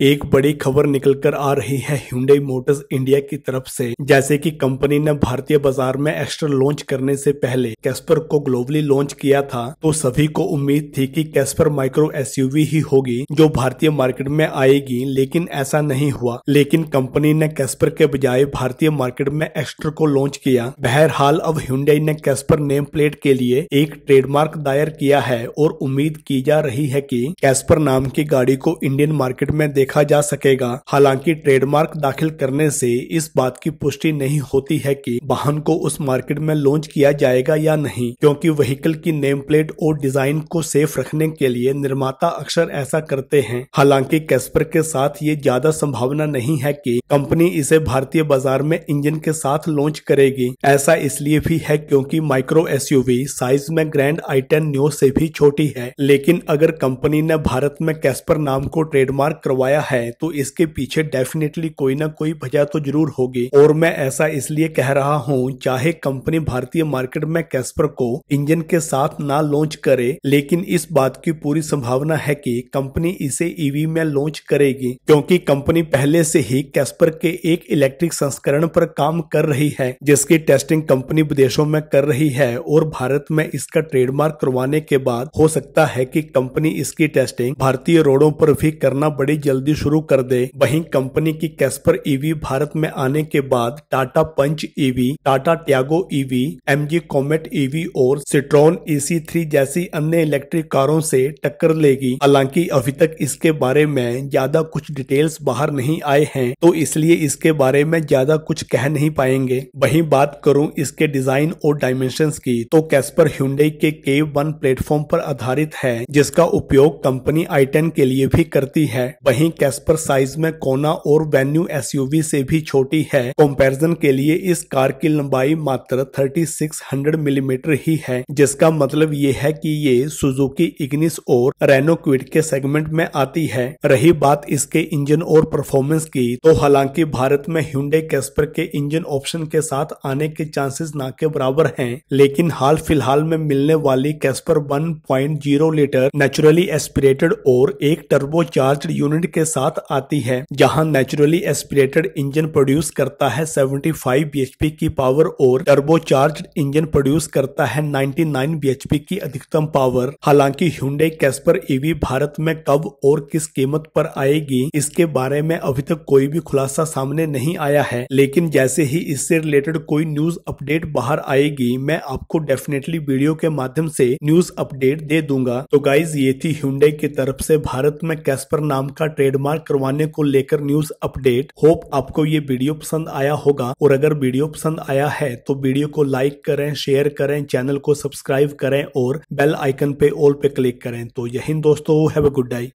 एक बड़ी खबर निकल कर आ रही है हुंडई मोटर्स इंडिया की तरफ से जैसे कि कंपनी ने भारतीय बाजार में एक्स्ट्रा लॉन्च करने से पहले कैस्पर को ग्लोबली लॉन्च किया था तो सभी को उम्मीद थी कि कैस्पर माइक्रो एसयूवी ही होगी जो भारतीय मार्केट में आएगी लेकिन ऐसा नहीं हुआ लेकिन कंपनी ने कैस्पर के बजाय भारतीय मार्केट में एक्स्ट्रा को लॉन्च किया बहरहाल अब हुंडई ने कैस्पर नेम प्लेट के लिए एक ट्रेडमार्क दायर किया है और उम्मीद की जा रही है की कैस्पर नाम की गाड़ी को इंडियन मार्केट में देख देखा जा सकेगा हालांकि ट्रेडमार्क दाखिल करने से इस बात की पुष्टि नहीं होती है कि वाहन को उस मार्केट में लॉन्च किया जाएगा या नहीं क्योंकि व्हीकल की नेम प्लेट और डिजाइन को सेफ रखने के लिए निर्माता अक्सर ऐसा करते हैं हालांकि कैस्पर के साथ ये ज्यादा संभावना नहीं है कि कंपनी इसे भारतीय बाजार में इंजन के साथ लॉन्च करेगी ऐसा इसलिए भी है क्योंकि माइक्रो एसयूवी साइज में ग्रैंड आई टेन न्यू से भी छोटी है लेकिन अगर कंपनी ने भारत में कैस्पर नाम को ट्रेडमार्क करवाया आया है तो इसके पीछे डेफिनेटली कोई ना कोई वजह तो जरूर होगी और मैं ऐसा इसलिए कह रहा हूँ चाहे कंपनी भारतीय मार्केट में कैस्पर को इंजन के साथ ना लॉन्च करे लेकिन इस बात की पूरी संभावना है कि कंपनी इसे ईवी e में लॉन्च करेगी क्योंकि कंपनी पहले से ही कैस्पर के एक इलेक्ट्रिक संस्करण पर काम कर रही है जिसकी टेस्टिंग कंपनी विदेशों में कर रही है और भारत में इसका ट्रेडमार्क करवाने के बाद हो सकता है कि कंपनी इसकी टेस्टिंग भारतीय रोडों पर भी करना बड़ी जल्दी गतिविधि शुरू कर दे वहीं कंपनी की कैस्पर ईवी e भारत में आने के बाद Tata Punch EV e Tata Tiago EV e M G Comet EV और सिट्रॉन ईसी थ्री जैसी अन्य इलेक्ट्रिक कारों से टक्कर लेगी हालांकि अभी तक इसके बारे में ज्यादा कुछ डिटेल्स बाहर नहीं आए हैं तो इसलिए इसके बारे में ज्यादा कुछ कह नहीं पाएंगे वही बात करूँ इसके डिजाइन और डायमेंशन की तो कैस्पर ह्यूडई के के वन प्लेटफॉर्म पर आधारित है जिसका उपयोग कंपनी आई के लिए भी करती है वहीं कैस्पर साइज में कोना और वेन्यू एसयूवी से भी छोटी है कंपैरिजन के लिए इस कार की लंबाई मात्र 3600 मिलीमीटर mm ही है जिसका मतलब ये है कि ये सुजुकी इग्निस और रेनो के सेगमेंट में आती है रही बात इसके इंजन और परफॉर्मेंस की तो हालांकि भारत में ह्यूडे कैस्पर के इंजन ऑप्शन के साथ आने के चांसेस ना के बराबर है लेकिन हाल फिलहाल में मिलने वाली Casper one litre naturally aspirated और एक टर्बो चार्ज यूनिट के साथ आती है जहां नेचुरली एस्पिरेटेड इंजन प्रोड्यूस करता है 75 bhp की पावर और टर्बोचार्ज इंजन प्रोड्यूस करता है 99 bhp की अधिकतम पावर हालांकि ह्यूडे कैस्पर ईवी भारत में कब और किस कीमत पर आएगी इसके बारे में अभी तक कोई भी खुलासा सामने नहीं आया है लेकिन जैसे ही इससे रिलेटेड कोई न्यूज अपडेट बाहर आएगी मैं आपको डेफिनेटली वीडियो के माध्यम से न्यूज अपडेट दे दूंगा तो गाइज ये थी ह्यूडे की तरफ से भारत में कैस्पर नाम का ट्रेड ट्रेडमार्क करवाने को लेकर न्यूज अपडेट होप आपको ये वीडियो पसंद आया होगा और अगर वीडियो पसंद आया है तो वीडियो को लाइक करें शेयर करें चैनल को सब्सक्राइब करें और बेल आइकन पे ऑल पे क्लिक करें तो यही दोस्तों हैव अ गुड डाई